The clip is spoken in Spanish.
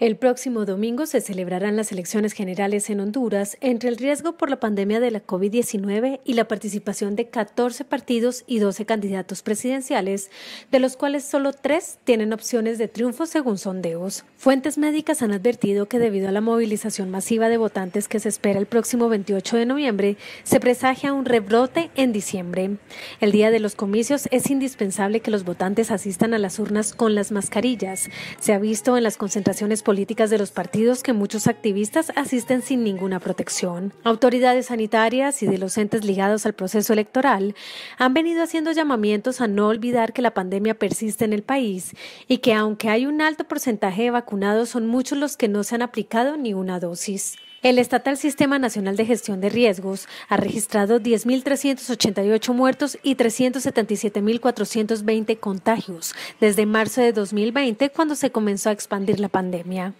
El próximo domingo se celebrarán las elecciones generales en Honduras entre el riesgo por la pandemia de la COVID-19 y la participación de 14 partidos y 12 candidatos presidenciales, de los cuales solo tres tienen opciones de triunfo según sondeos. Fuentes médicas han advertido que debido a la movilización masiva de votantes que se espera el próximo 28 de noviembre, se presagia un rebrote en diciembre. El día de los comicios es indispensable que los votantes asistan a las urnas con las mascarillas. Se ha visto en las concentraciones políticas de los partidos que muchos activistas asisten sin ninguna protección. Autoridades sanitarias y de los entes ligados al proceso electoral han venido haciendo llamamientos a no olvidar que la pandemia persiste en el país y que aunque hay un alto porcentaje de vacunados, son muchos los que no se han aplicado ni una dosis. El estatal Sistema Nacional de Gestión de Riesgos ha registrado 10.388 muertos y 377.420 contagios desde marzo de 2020, cuando se comenzó a expandir la pandemia.